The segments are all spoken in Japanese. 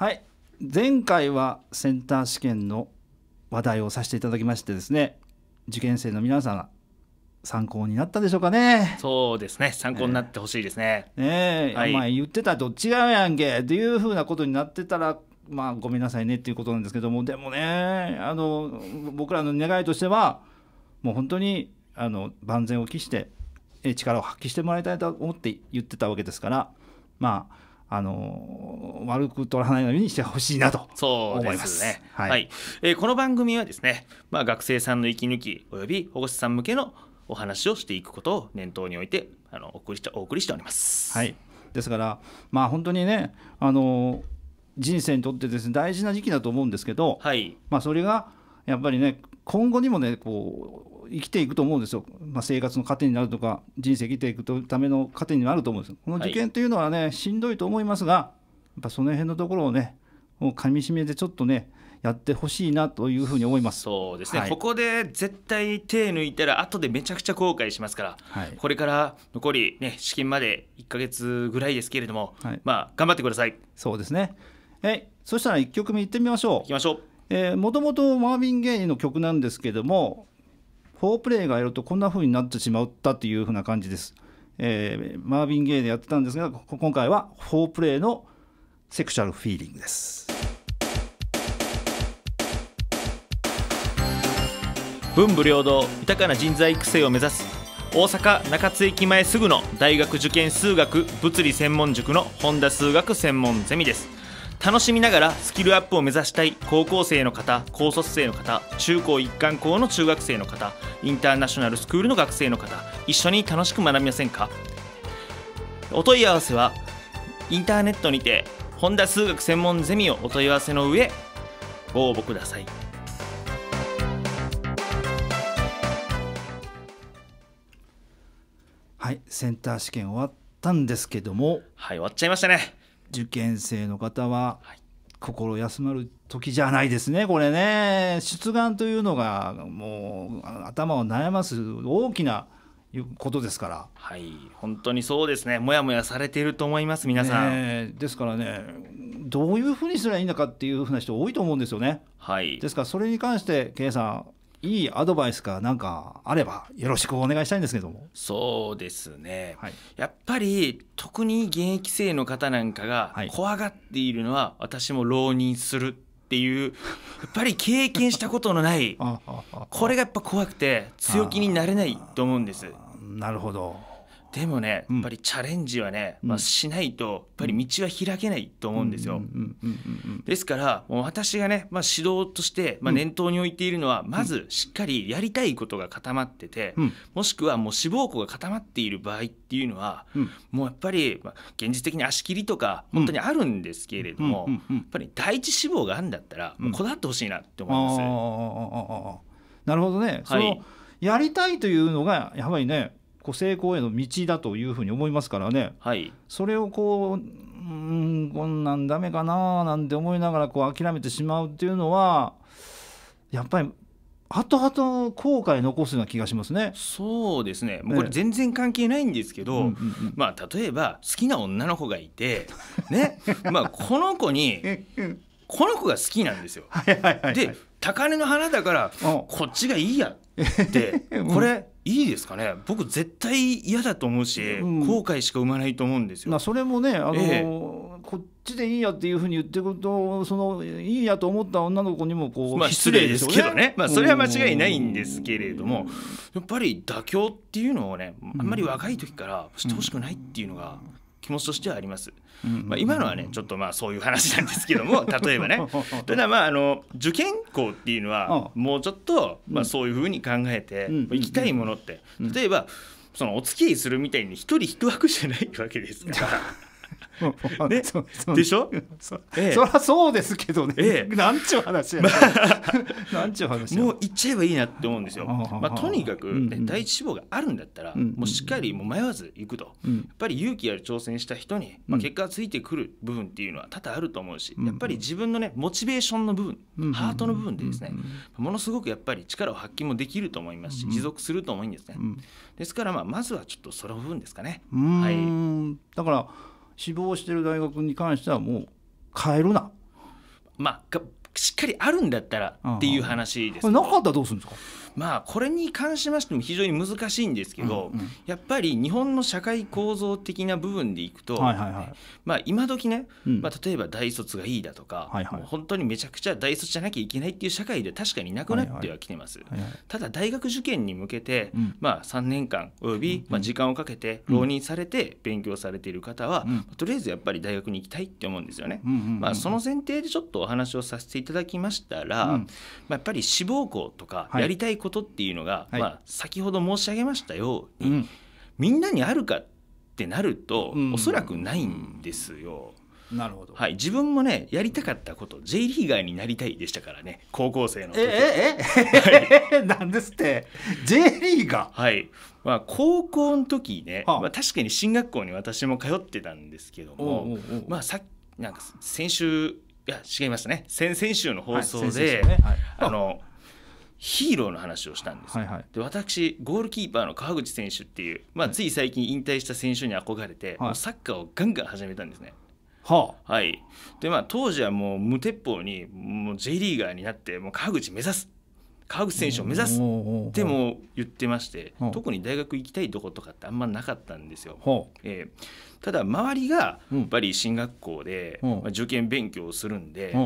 はい前回はセンター試験の話題をさせていただきましてですね受験生の皆さん参考になったでしょうかねそうですね参考になってほしいですねねえ、はい、言ってたどっちがやんけっていうふうなことになってたらまあごめんなさいねっていうことなんですけどもでもねあの僕らの願いとしてはもう本当にあの万全を期して力を発揮してもらいたいと思って言ってたわけですからまああの悪く取らないようにしてほしいなと思います。すねはい、はい、えー、この番組はですね、まあ、学生さんの息抜きおよび保護者さん向けのお話をしていくことを念頭においてあのお送りしてお送りしております。はい、ですから、まあ、本当にねあの人生にとってです、ね、大事な時期だと思うんですけど、はいまあ、それがやっぱりね今後にもねこう生きていくと思うんですよ、まあ、生活の糧になるとか人生生きていくための糧になると思うんですこの受験というのはね、はい、しんどいと思いますがやっぱその辺のところをねもうかみしめてちょっとねやってほしいなというふうに思いますそうですね、はい、ここで絶対手抜いたら後でめちゃくちゃ後悔しますから、はい、これから残りね資金まで1か月ぐらいですけれども、はい、まあ頑張ってくださいそうですねえそしたら1曲目いってみましょういきましょうもともとマーヴィン・ゲイの曲なんですけどもフォープレイがやるとこんな風になってしまったというふうな感じです。えー、マービン・ゲイでやってたんですが、今回はフォープレイのセクシャルフィーリングです。文武両道、豊かな人材育成を目指す大阪中津駅前すぐの大学受験数学物理専門塾の本田数学専門ゼミです。楽しみながらスキルアップを目指したい高校生の方高卒生の方中高一貫校の中学生の方インターナショナルスクールの学生の方一緒に楽しく学びませんかお問い合わせはインターネットにて本田数学専門ゼミをお問い合わせの上ご応募くださいはいセンター試験終わったんですけどもはい終わっちゃいましたね受験生の方は、心休まる時じゃないですねこれね出願というのがもう頭を悩ます大きなことですから。はい、本当にそうですね。もやもやされていると思います、皆さん。ね、ですからね、どういうふうにすればいいのかっていうふうな人多いと思うんですよね。はい。ですからそれに関して、K さんいいアドバイスかなんかあればよろしくお願いしたいんですけどもそうですね、はい、やっぱり特に現役生の方なんかが怖がっているのは、私も浪人するっていう やっぱり経験したことのないこれがやっぱ怖くて強気になれないと思うんです。なるほどでもねやっぱりチャレンジはね、まあ、しないとやっぱり道は開けないと思うんですよ。ですからもう私がね、まあ、指導として、まあ、念頭に置いているのは、まずしっかりやりたいことが固まってて、うん、もしくはもう志望校が固まっている場合っていうのは、うん、もうやっぱり、まあ、現実的に足切りとか本当にあるんですけれども、やっぱり第一志望があるんだったらもうこだわってほしいなって思います。なるほどね、はい、そのやりたいというのがやはりねこう成功への道だというふうに思いますからね、はい、それをこううんこんなんダメかななんて思いながらこう諦めてしまうっていうのはやっぱり後々後悔残すような気がしますね。そうですね。もうこれ全然関係ないんですけど、まあ例えば好きな女の子がいて、ね、まあこの子にこの子が好きなんですよ。で高嶺の花だからこっちがいいやでこれいいですかね僕絶対嫌だと思うし、後悔しか生まないと思うんですよ。それもねあの、えこっちでいいやっていうふうに言ってるとそのいいやと思った女の子にもこう、まあ、失礼ですけどね、まあ、それは間違いないんですけれどもやっぱり妥協っていうのをねあんまり若い時からしてほしくないっていうのが。うん気持ちとしてはあります。まあ、今のはねちょっとまあそういう話なんですけども 例えばねただまああの受験校っていうのはもうちょっとまあそういうふうに考えて行きたいものって例えばそのお付き合いするみたいに一人一枠じゃないわけですから。ね、でしょ、ええ、そりゃそうですけどね、ええ、なんちゅう話や、ね、なんちゅう話もう言っちゃえばいいなって思うんですよ。まあ、とにかく、ね、第一志望があるんだったら、うんうん、もうしっかりもう迷わず行くと、うん、やっぱり勇気ある挑戦した人に、まあ、結果がついてくる部分っていうのは多々あると思うし、うんうん、やっぱり自分のねモチベーションの部分、うんうん、ハートの部分でですね、ものすごくやっぱり力を発揮もできると思いますし、持続すると思うんですね。ですから、まあ、まずはちょっとその部分ですかね。はい、だから志望してる大学に関してはもう変えるな。まあしっかりあるんだったらっていう話です、なかったらどうするんですかまあこれに関しましても非常に難しいんですけど、うんうん、やっぱり日本の社会構造的な部分でいくと、はいはいはい、まあ今時ね、うん、まあ、例えば大卒がいいだとか、はいはい、本当にめちゃくちゃ大卒じゃなきゃいけないっていう社会で確かになくなってはきてます、はいはいただ大学受験に向けて、うん、まあ、3年間および、まあ、時間をかけて浪人されて勉強されている方は、うん、とりあえずやっぱり大学に行きたいって思うんですよね、まあ、その前提でちょっとお話をさせていただきましたら、まあ、やっぱり志望校とかやりたいことっていうのが、はい、まあ、先ほど申し上げましたように、うん、みんなにあるかってなると、うん、おそらくないんですよ。なるほど、はい、自分もねやりたかったこと J リーガーになりたいでしたからね高校生の時えええ、はい、なんですって J リーガーはいまあ高校の時ね、はあ、まあ、確かに進学校に私も通ってたんですけどもまあさなんか先週いや違いましたね先々週の放送で、はいねはい、あのヒーローの話をしたんです、はいはい、で私ゴールキーパーの川口選手っていう、まあ、つい最近引退した選手に憧れて、はい、もうサッカーをガンガン始めたんですね。はあ、はい、でまあ当時はもう無鉄砲にもう J リーガーになってもう川口目指す川口選手を目指すっても言ってまして特に大学行きたいとことかってあんまなかったんですよ。えー、ただ周りがやっぱり進学校で、まあ、受験勉強をするんで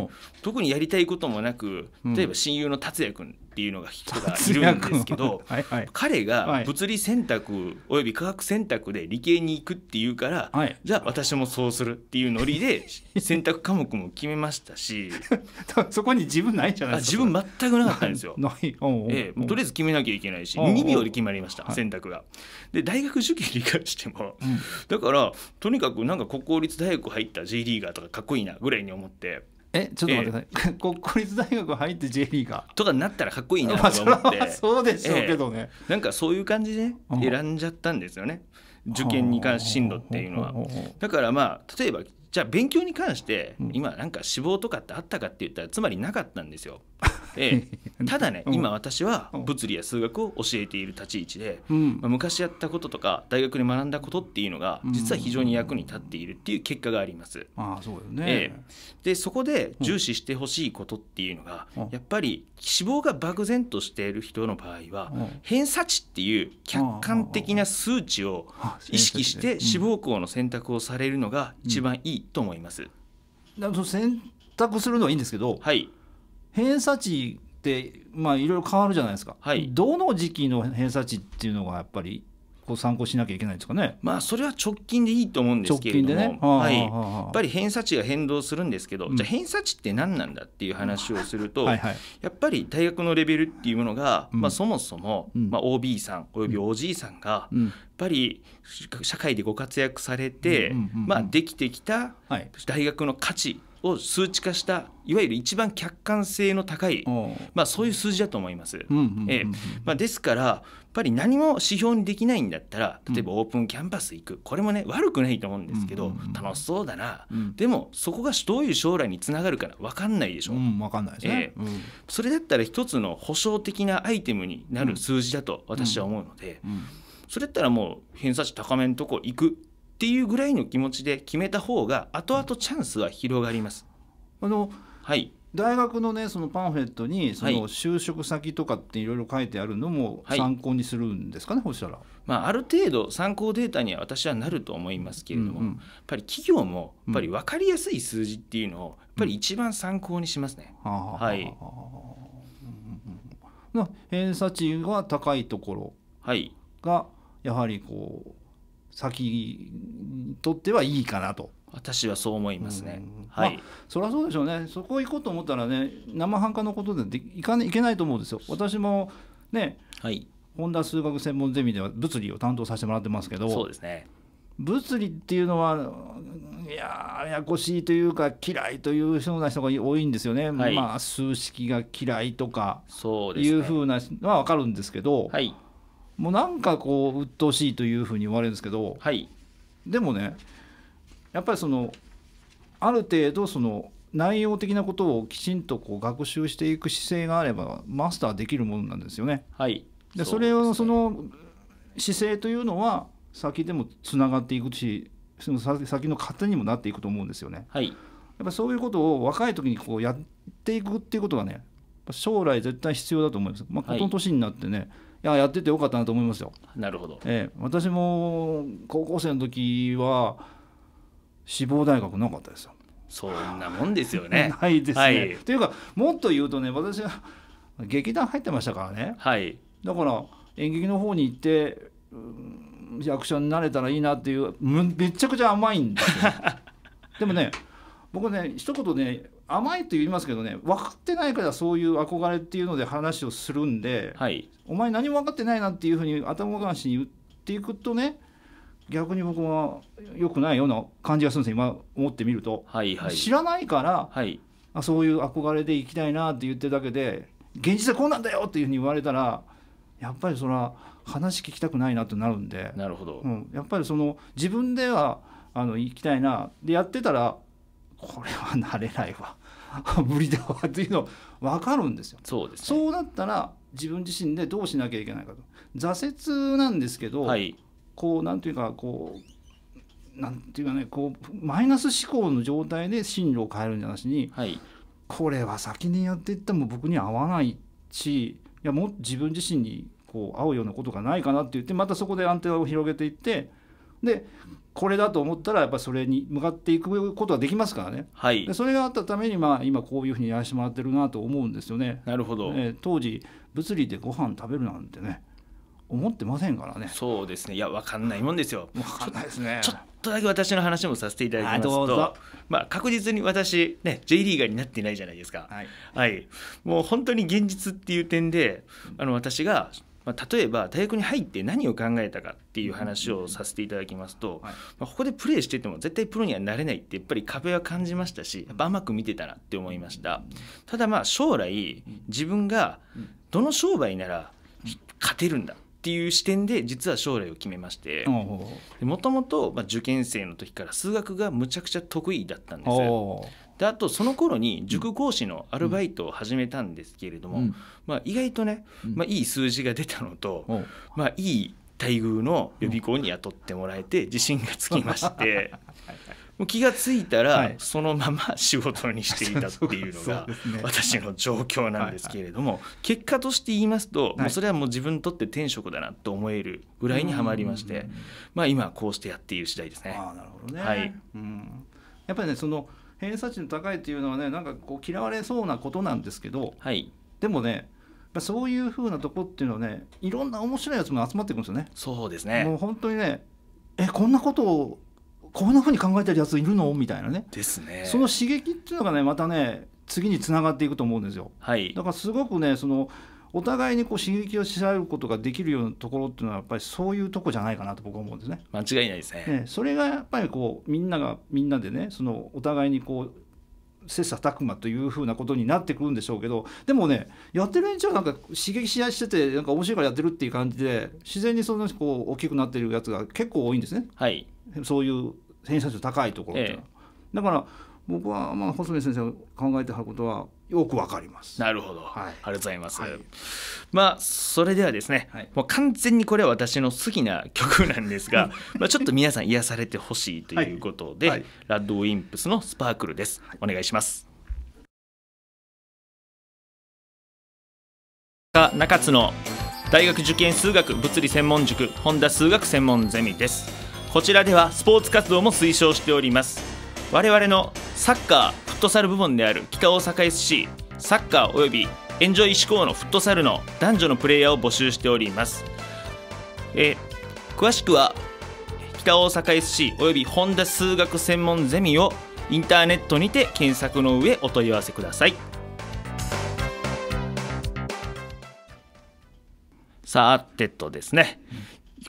特にやりたいこともなく例えば親友の達也君っていうのが人が いるんですけど、はいはい、彼が物理選択および科学選択で理系に行くっていうから、はい、じゃあ私もそうするっていうノリで 選択科目も決めましたし そこに自分ないじゃないですか自分全くなかったんですよ。ないおええ、とりあえず決めなきゃいけないし2秒で決まりました選択が。で大学受験に関しても、うん、だからとにかくなんか国公立大学入った J リーガーとかかっこいいなぐらいに思って。えちょっと待ってください、えー、国立大学入って J リーガーとかになったらかっこいいなと思って、そうでしょうけどね、えー、なんかそういう感じで選んじゃったんですよね受験に関し進路っていうのはだからまあ例えばじゃあ勉強に関して今なんか志望とかってあったかって言ったらつまりなかったんですよ。ええ、ただね、今私は物理や数学を教えている立ち位置で、まあ、昔やったこととか大学で学んだことっていうのが実は非常に役に立っているっていう結果があります。あそうよね、でそこで重視してほしいことっていうのが、やっぱり脂肪が漠然としている人の場合は、偏差値っていう客観的な数値を意識して志望校の選択をされるのが一番いいと思います。うん、その選択するのはいいんですけど、はい、偏差値ってまあいろいろ変わるじゃないですか、はい、どの時期の偏差値っていうのがやっぱりこう参考しなきゃいけないんですかね。まあそれは直近でいいと思うんですけれども、はい、やっぱり偏差値が変動するんですけど、うん、じゃあ偏差値って何なんだっていう話をすると、うんはいはい、やっぱり大学のレベルっていうものが、うん、まあそもそも、まあ OB さんおよび OG さんが、やっぱり社会でご活躍されて、まあできてきた大学の価値、を数値化したいわゆる一番客観性の高い、まあ、そういう数字だと思います。ですからやっぱり何も指標にできないんだったら例えばオープンキャンパス行くこれもね悪くないと思うんですけど、楽しそうだな、うん、でもそこがどういう将来につながるか分かんないでしょ。うん、分かんないですね、えー、それだったら一つの保証的なアイテムになる数字だと私は思うので、それだったらもう偏差値高めのとこ行くっていうぐらいの気持ちで決めた方が後々チャンスは広がります。あのはい大学のねそのパンフレットにその就職先とかっていろいろ書いてあるのも参考にするんですかね、はい、したら。まあ、ある程度参考データには私はなると思いますけれども、うんうん、やっぱり企業もやっぱり分かりやすい数字っていうのをやっぱり一番参考にしますね。はい。偏差値が高いところがやはりこう先にとってはいいかなと。私はそう思いますね。はい、まあ、そりゃそうでしょうね。そこ行こうと思ったらね、生半可のことでで、いかねいけないと思うんですよ。私もね、はい、本田数学専門ゼミでは物理を担当させてもらってますけど、そうですね。物理っていうのはいやややこしいというか嫌いというような人が多いんですよね、はい、まあ数式が嫌いとかそうです、ね。いうふうなのはわかるんですけど、はい、もうなんかこう鬱陶しいというふうに言われるんですけど、はい、でもねやっぱりそのある程度その内容的なことをきちんとこう学習していく姿勢があればマスターできるものなんですよね。はい、でそれをその姿勢というのは先でもつながっていくしその先の糧にもなっていくと思うんですよね。はい、やっぱそういうことを若い時にこうやっていくっていうことがね将来絶対必要だと思います。まあ、この年になってね、はいややっててよかったなと思いますよ。なるほど、ええ、私も高校生の時は志望大学なかったですよ。そんなもんですよね。ないですね。はい、というかもっと言うとね私は劇団入ってましたからね、はい、だから演劇の方に行って、うん、役者になれたらいいなっていうめちゃくちゃ甘いんですよ。でもね僕ね一言ね甘いと言いますけどね分かってないからそういう憧れっていうので話をするんで、はい、お前何も分かってないなっていうふうに頭ごなしに言っていくとね逆に僕は良くないような感じがするんです今思ってみると、はいはい、知らないから、はい、そういう憧れで行きたいなって言ってるだけで現実はこうなんだよっていうふうに言われたらやっぱりそれは話聞きたくないなってなるんでなるほど、うん、やっぱりその自分ではあの行きたいなでやってたらこれはなれないわ 無理だわっていうの分かるんですよ。そうです、ね、そうなったら自分自身でどうしなきゃいけないかと挫折なんですけど、はい、こうなんていうかこうなんていうかねこうマイナス思考の状態で進路を変えるんじゃなしに、はい、これは先にやっていっても僕に合わないしいやも自分自身にこう合うようなことがないかなって言ってまたそこで安定を広げていって。でこれだと思ったらやっぱそれに向かっていくことはできますからね、はい、でそれがあったために、まあ、今こういうふうにやらせてもらってるなと思うんですよね。なるほど、えー、当時物理でご飯食べるなんてね思ってませんからねそうですねいや分かんないもんですよ。分かんないですねちょっとだけ私の話もさせていただきますと、まあ、確実に私、ね、J リーガーになってないじゃないですか、はい、はい、もう本当に現実っていう点であの私がまあ、例えば大学に入って何を考えたかっていう話をさせていただきますと、まあ、ここでプレーしてても絶対プロにはなれないってやっぱり壁は感じましたしやっぱ甘く見てたなって思いましたただまあ将来自分がどの商売なら勝てるんだっていう視点で実は将来を決めましてもともと受験生の時から数学がむちゃくちゃ得意だったんですであとその頃に塾講師のアルバイトを始めたんですけれども、うん、まあ、意外とね、まあ、いい数字が出たのと、うん、まあ、いい待遇の予備校に雇ってもらえて自信がつきまして。もう気が付いたら、そのまま仕事にしていたっていうのが 私の状況なんですけれども結果として言いますと、もうそれはもう自分にとって天職だなと思えるぐらいにはまりまして、まあ、今こうしてやっている次第ですね。あなるほどね、はいうん、やっぱりねその偏差値の高いっていうのはねなんかこう嫌われそうなことなんですけど、はい、でもねそういうふうなとこっていうのはねいろんな面白いやつも集まってくるんですよね。そうですねもう本当にねえこんなことをこんなふうに考えてるやついるのみたいなねですねその刺激っていうのがねまたね次につながっていくと思うんですよ。はい、だからすごくねそのお互いにこう刺激をし合うことができるようなところっていうのはやっぱりそういうとこじゃないかなと僕は思うんですね。間違いないですね。ねそれがやっぱりこうみんながみんなでねそのお互いにこう切磋琢磨というふうなことになってくるんでしょうけどでもねやってる連中はなんか刺激し合いしててなんか面白いからやってるっていう感じで自然にそのこう大きくなってるやつが結構多いんですね、はい、そういう偏差値の高いところっていうのは。ええ、だから僕はまあ細見先生が考えてはることはよくわかります。なるほど、はい、ありがとうございます。はい、まあそれではですね、はい、もう完全にこれは私の好きな曲なんですが、まあちょっと皆さん癒されてほしいということで、はい、ラッドウィンプスのスパークルです。お願いします。中津の大学受験数学物理専門塾本田数学専門ゼミです。こちらではスポーツ活動も推奨しております。我々のサッカーフットサル部門である北大阪 SC サッカーおよびエンジョイ志向のフットサルの男女のプレイヤーを募集しておりますえ詳しくは北大阪 SC および本田数学専門ゼミをインターネットにて検索の上お問い合わせくださいさあてとですね、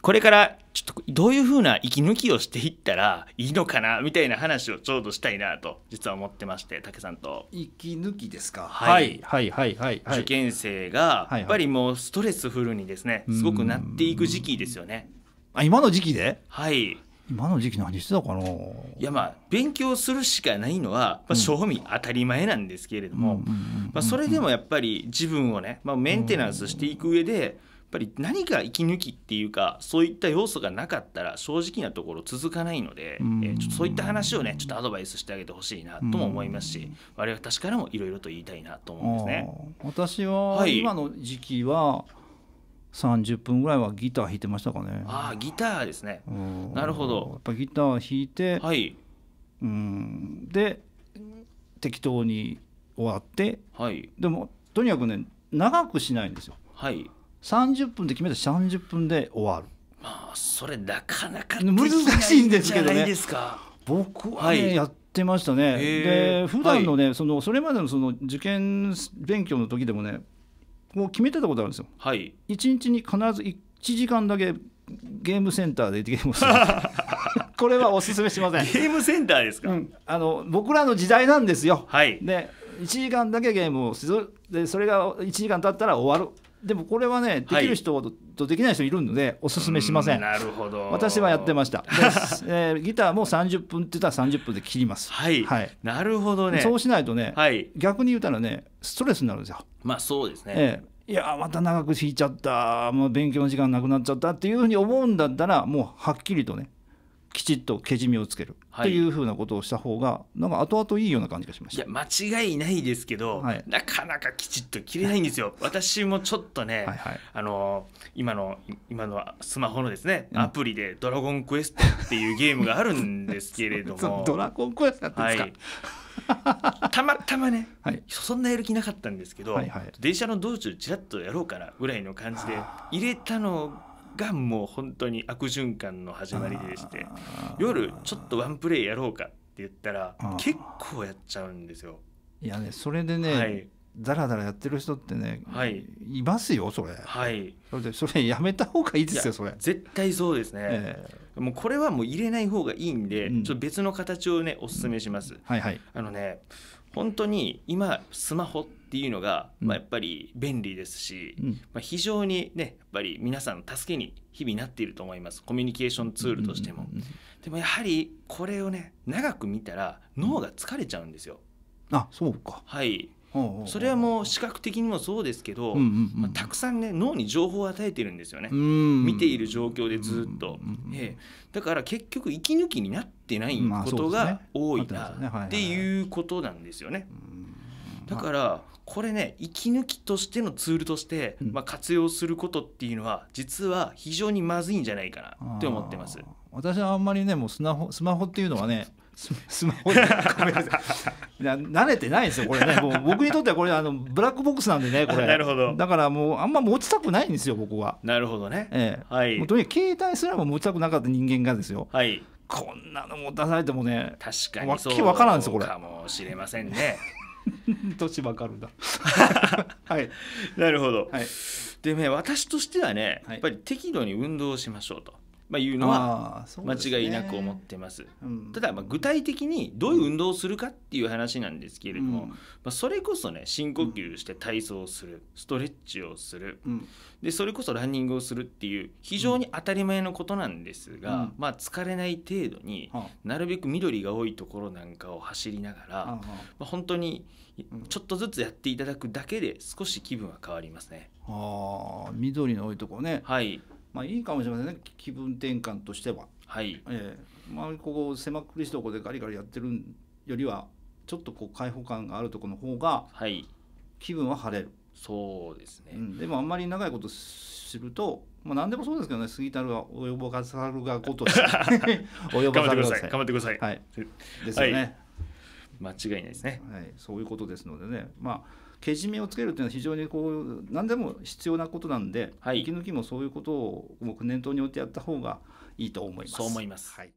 これからちょっとどういうふうな息抜きをしていったらいいのかなみたいな話をちょうどしたいなと実は思ってまして武さんと息抜きですか、はい、はいはいはい、はい、受験生がやっぱりもうストレスフルにですねすごくなっていく時期ですよねあ今の時期ではい今の時期何してたかないやまあ勉強するしかないのは、まあ、正味当たり前なんですけれどもそれでもやっぱり自分をね、まあ、メンテナンスしていく上で、うんぱり何か息抜きっていうかそういった要素がなかったら正直なところ続かないので、えちょっとそういった話をねちょっとアドバイスしてあげてほしいなとも思いますし我々私からもいろいろと言いたいなと思うんですね。私は今の時期は、はい30分ぐらいはギター弾いてましたかねああギターですねなるほどやっぱギター弾いてはいうんで適当に終わって、はい、でもとにかくね長くしないんですよはい30分で決めた30分で終わるまあそれなかなか難しいんですけどね僕はね、はい、やってましたねで普段のね、はい、そのそれまでのその受験勉強の時でもねもう決めてたことあるんですよ、はい、1日に必ず1時間だけゲームセンターでゲームする これはおすすめしませんゲームセンターですか、うん、あの僕らの時代なんですよ、はい、で1時間だけゲームをするでそれが1時間経ったら終わるでもこれはねできる人とできない人いるのでおすすめしません、なるほど私はやってました で、えー、ギターも30分って言ったら30分で切りますはい、はい、なるほどねそうしないとね、はい、逆に言うたらねストレスになるんですよまあそうですね、えーいやまた長く弾いちゃったもう勉強の時間なくなっちゃったっていうふうに思うんだったらもうはっきりとねきちっとけじめをつけるっていうふうなことをした方がなんか後々いいような感じがしました、い、や間違いないですけど、はい、なかなかきちっと切れないんですよ私もちょっとね、はいはい、あの今の今のスマホのですねアプリで「ドラゴンクエスト」っていうゲームがあるんですけれども ドラゴンクエストだっんですか、はいたまたまね、はい、そんなやる気なかったんですけど、はいはい、電車の道中ちらっとやろうかなぐらいの感じで入れたのがもう本当に悪循環の始まりでして夜ちょっとワンプレイやろうかって言ったら結構やっちゃうんですよ。いやねそれでね、はいだらだらやってる人ってね、はい、いますよそれ、はい、それでそれやめた方がいいですよそれ絶対そうですね、えー、もうこれはもう入れない方がいいんで、うん、ちょっと別の形をねおすすめします、はいはいあのね本当に今スマホってっていうのが、まあ、やっぱり便利ですし、うん、まあ、非常にねやっぱり皆さんの助けに日々なっていると思いますコミュニケーションツールとしても、うんうんうんでもやはりこれをね長く見たら脳が疲れちゃうんですよ、うん、あそうかはいそれはもう視覚的にもそうですけど、うんうんうん、まあ、たくさんね脳に情報を与えてるんですよね、うんうん、見ている状況でずっと、うんうん、えー、だから結局息抜きになってないことが多いなっていうことなんですよね。まあだからこれね息抜きとしてのツールとして、まあ、活用することっていうのは実は非常にまずいんじゃないかなって思ってます。私はあんまりねもうスマホスマホっていうのはね スマホでごめんなさい慣れてないんですよこれね もう僕にとってはこれあのブラックボックスなんでねこれなるほどだからもうあんま持ちたくないんですよ僕はなるほどね、ええ、はい、もうとにかく携帯すらも持ちたくなかった人間がですよはいこんなの持たされてもね確かにわけわからんですよこれかもしれませんね 年わかるんだ はいなるほど、はい、でね私としてはねやっぱり適度に運動をしましょうと、まあ、いうのは間違いなく思ってます。すねうん、ただまあ具体的にどういう運動をするかっていう話なんですけれども、うん、まあ、それこそね深呼吸して体操をする、ストレッチをする、うん、でそれこそランニングをするっていう非常に当たり前のことなんですが、まあ、疲れない程度になるべく緑が多いところなんかを走りながら、まあ、本当にちょっとずつやっていただくだけで少し気分は変わりますね。あ緑の多いとこね、はいまあ、いいかもしれませんね気分転換としては。はいえーまあ、ここ狭くりしとこでガリガリやってるよりはちょっとこう開放感があるとこの方が気分は晴れる。はいそうですね、うん、でもあんまり長いことすると、まあ、何でもそうですけどね杉太郎は及ぼかさるがごとし 及ばさるが頑張ってくださいはい、ですよね、はい、間違いないですね、はい、そういうことですのでねまあけじめをつけるというのは非常にこう何でも必要なことなんで、はい、息抜きもそういうことを僕念頭に置いてやった方がいいと思います。そう思います、はい